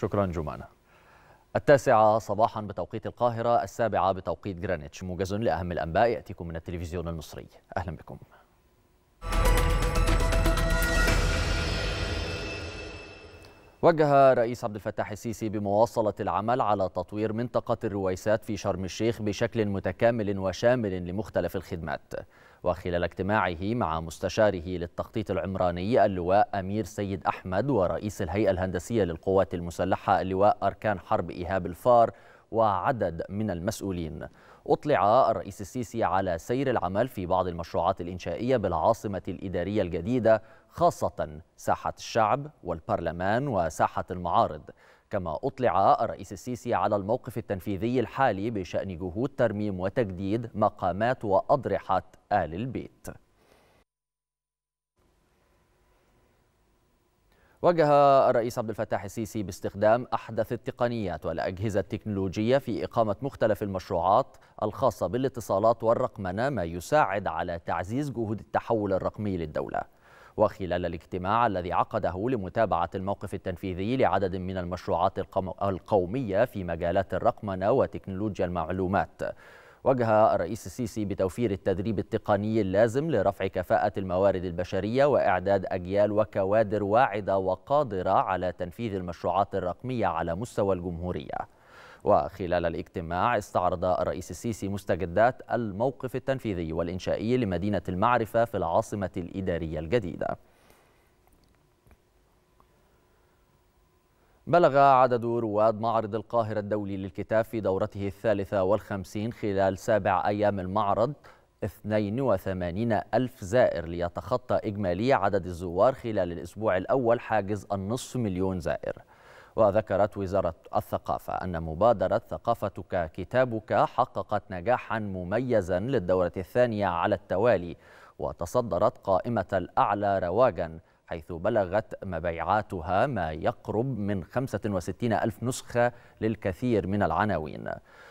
شكرا جمانه التاسعة صباحا بتوقيت القاهرة السابعة بتوقيت جرانيتش موجز لأهم الأنباء يأتيكم من التلفزيون المصري أهلا بكم وجه رئيس عبد الفتاح السيسي بمواصلة العمل على تطوير منطقة الرويسات في شرم الشيخ بشكل متكامل وشامل لمختلف الخدمات وخلال اجتماعه مع مستشاره للتخطيط العمراني اللواء أمير سيد أحمد ورئيس الهيئة الهندسية للقوات المسلحة اللواء أركان حرب إيهاب الفار وعدد من المسؤولين أطلع الرئيس السيسي على سير العمل في بعض المشروعات الإنشائية بالعاصمة الإدارية الجديدة خاصة ساحة الشعب والبرلمان وساحة المعارض كما أطلع الرئيس السيسي على الموقف التنفيذي الحالي بشأن جهود ترميم وتجديد مقامات وأضرحة آل البيت وجه الرئيس عبد الفتاح السيسي باستخدام أحدث التقنيات والأجهزة التكنولوجية في إقامة مختلف المشروعات الخاصة بالاتصالات والرقمنة ما يساعد على تعزيز جهود التحول الرقمي للدولة وخلال الاجتماع الذي عقده لمتابعة الموقف التنفيذي لعدد من المشروعات القومية في مجالات الرقمنة وتكنولوجيا المعلومات وجه الرئيس السيسي بتوفير التدريب التقني اللازم لرفع كفاءة الموارد البشرية وإعداد أجيال وكوادر واعدة وقادرة على تنفيذ المشروعات الرقمية على مستوى الجمهورية وخلال الاجتماع استعرض الرئيس السيسي مستجدات الموقف التنفيذي والإنشائي لمدينة المعرفة في العاصمة الإدارية الجديدة بلغ عدد رواد معرض القاهرة الدولي للكتاب في دورته الثالثة والخمسين خلال سابع أيام المعرض 82 ألف زائر ليتخطى إجمالي عدد الزوار خلال الأسبوع الأول حاجز النصف مليون زائر وذكرت وزارة الثقافة أن مبادرة ثقافتك كتابك حققت نجاحا مميزا للدورة الثانية على التوالي وتصدرت قائمة الأعلى رواجا حيث بلغت مبيعاتها ما يقرب من 65 ألف نسخة للكثير من العناوين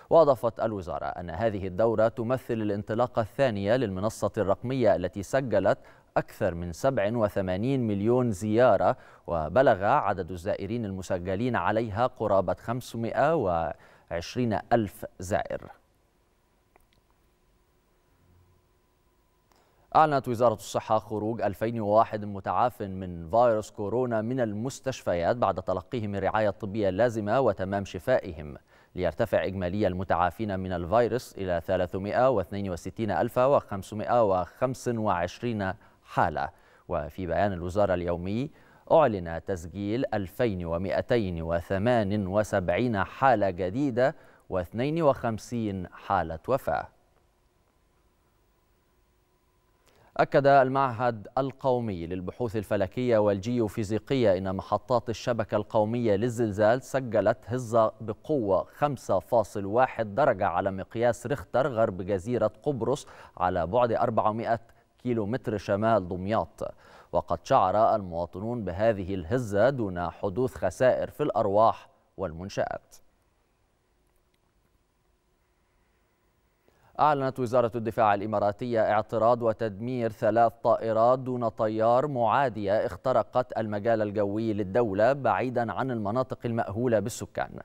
وأضافت الوزارة أن هذه الدورة تمثل الانطلاقة الثانية للمنصة الرقمية التي سجلت أكثر من 87 مليون زيارة وبلغ عدد الزائرين المسجلين عليها قرابة 520 ألف زائر أعلنت وزارة الصحة خروج 2001 متعاف من فيروس كورونا من المستشفيات بعد تلقيهم الرعاية الطبية اللازمة وتمام شفائهم ليرتفع إجمالي المتعافين من الفيروس إلى 362,525 حالة وفي بيان الوزارة اليومي أعلن تسجيل 2278 حالة جديدة و52 حالة وفاة أكد المعهد القومي للبحوث الفلكية والجيوفيزيقية أن محطات الشبكة القومية للزلزال سجلت هزة بقوة 5.1 درجة على مقياس ريختر غرب جزيرة قبرص على بعد 400 كيلومتر شمال دمياط وقد شعر المواطنون بهذه الهزة دون حدوث خسائر في الأرواح والمنشآت أعلنت وزارة الدفاع الإماراتية اعتراض وتدمير ثلاث طائرات دون طيار معادية اخترقت المجال الجوي للدولة بعيدا عن المناطق المأهولة بالسكان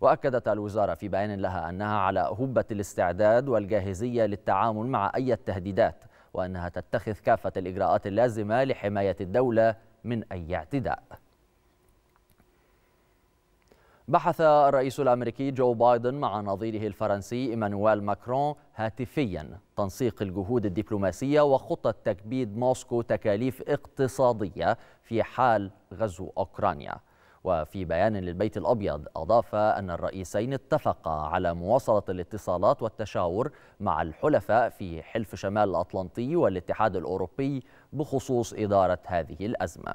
وأكدت الوزارة في بيان لها أنها على هبة الاستعداد والجاهزية للتعامل مع أي تهديدات وأنها تتخذ كافة الإجراءات اللازمة لحماية الدولة من أي اعتداء بحث الرئيس الامريكي جو بايدن مع نظيره الفرنسي ايمانويل ماكرون هاتفيا تنسيق الجهود الدبلوماسيه وخطه تكبيد موسكو تكاليف اقتصاديه في حال غزو اوكرانيا وفي بيان للبيت الأبيض أضاف أن الرئيسين اتفقا على مواصلة الاتصالات والتشاور مع الحلفاء في حلف شمال الأطلنطي والاتحاد الأوروبي بخصوص إدارة هذه الأزمة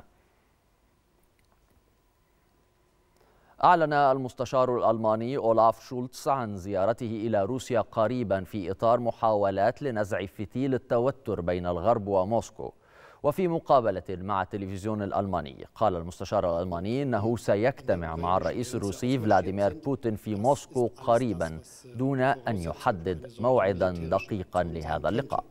أعلن المستشار الألماني أولاف شولتز عن زيارته إلى روسيا قريبا في إطار محاولات لنزع فتيل التوتر بين الغرب وموسكو وفي مقابلة مع التلفزيون الألماني قال المستشار الألماني أنه سيجتمع مع الرئيس الروسي فلاديمير بوتين في موسكو قريبا دون أن يحدد موعدا دقيقا لهذا اللقاء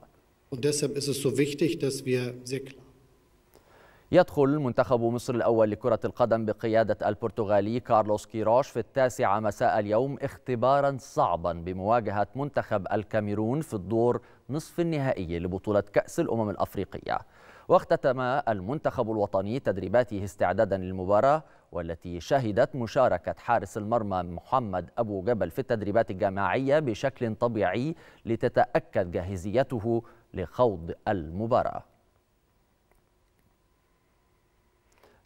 يدخل منتخب مصر الأول لكرة القدم بقيادة البرتغالي كارلوس كيروش في التاسعة مساء اليوم اختبارا صعبا بمواجهة منتخب الكاميرون في الدور نصف النهائي لبطولة كأس الأمم الأفريقية واختتم المنتخب الوطني تدريباته استعدادا للمباراة والتي شهدت مشاركة حارس المرمى محمد أبو جبل في التدريبات الجماعية بشكل طبيعي لتتأكد جاهزيته لخوض المباراة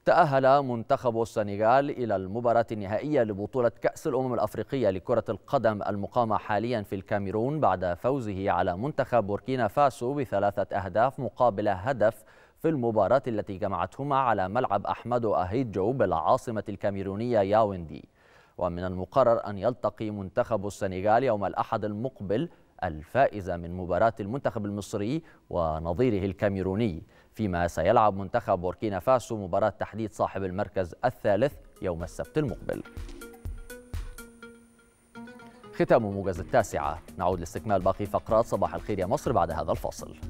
تأهل منتخب السنغال إلى المباراة النهائية لبطولة كأس الأمم الأفريقية لكرة القدم المقامة حاليا في الكاميرون بعد فوزه على منتخب بوركينا فاسو بثلاثة أهداف مقابل هدف في المباراة التي جمعتهما على ملعب أحمدو أهيدجو بالعاصمة الكاميرونية ياوندي ومن المقرر أن يلتقي منتخب السنغال يوم الأحد المقبل الفائزة من مباراة المنتخب المصري ونظيره الكاميروني فيما سيلعب منتخب بوركينا فاسو مباراة تحديد صاحب المركز الثالث يوم السبت المقبل ختام موجز التاسعة نعود لاستكمال باقي فقرات صباح الخير يا مصر بعد هذا الفاصل